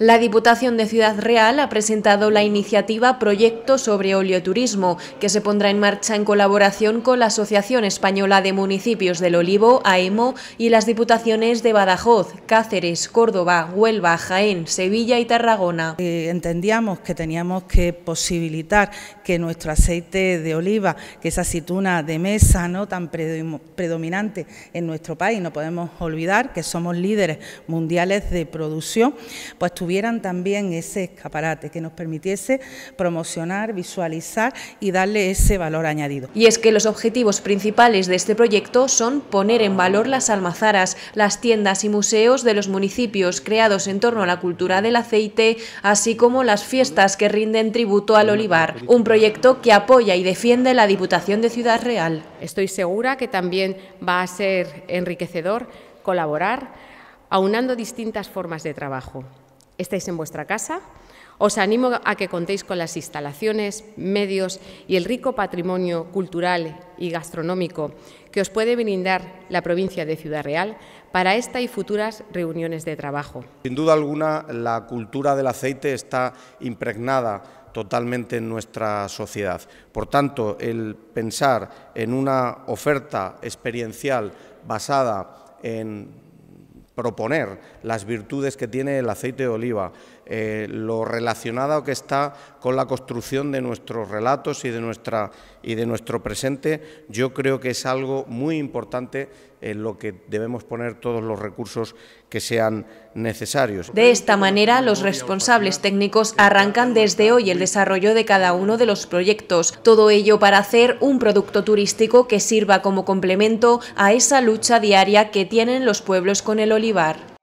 La Diputación de Ciudad Real ha presentado la iniciativa Proyecto sobre olioturismo que se pondrá en marcha en colaboración con la Asociación Española de Municipios del Olivo, AEMO, y las Diputaciones de Badajoz, Cáceres, Córdoba, Huelva, Jaén, Sevilla y Tarragona. Eh, entendíamos que teníamos que posibilitar que nuestro aceite de oliva, que es aceituna de mesa no tan predominante en nuestro país, no podemos olvidar que somos líderes mundiales de producción, pues tuvieran también ese escaparate, que nos permitiese promocionar, visualizar y darle ese valor añadido. Y es que los objetivos principales de este proyecto son poner en valor las almazaras, las tiendas y museos de los municipios creados en torno a la cultura del aceite, así como las fiestas que rinden tributo al olivar, un proyecto que apoya y defiende la Diputación de Ciudad Real. Estoy segura que también va a ser enriquecedor colaborar aunando distintas formas de trabajo estáis en vuestra casa. Os animo a que contéis con las instalaciones, medios y el rico patrimonio cultural y gastronómico que os puede brindar la provincia de Ciudad Real para esta y futuras reuniones de trabajo. Sin duda alguna, la cultura del aceite está impregnada totalmente en nuestra sociedad. Por tanto, el pensar en una oferta experiencial basada en proponer las virtudes que tiene el aceite de oliva, eh, lo relacionado que está con la construcción de nuestros relatos y de, nuestra, y de nuestro presente, yo creo que es algo muy importante en lo que debemos poner todos los recursos que sean necesarios. De esta manera, los responsables técnicos arrancan desde hoy el desarrollo de cada uno de los proyectos, todo ello para hacer un producto turístico que sirva como complemento a esa lucha diaria que tienen los pueblos con el olivar.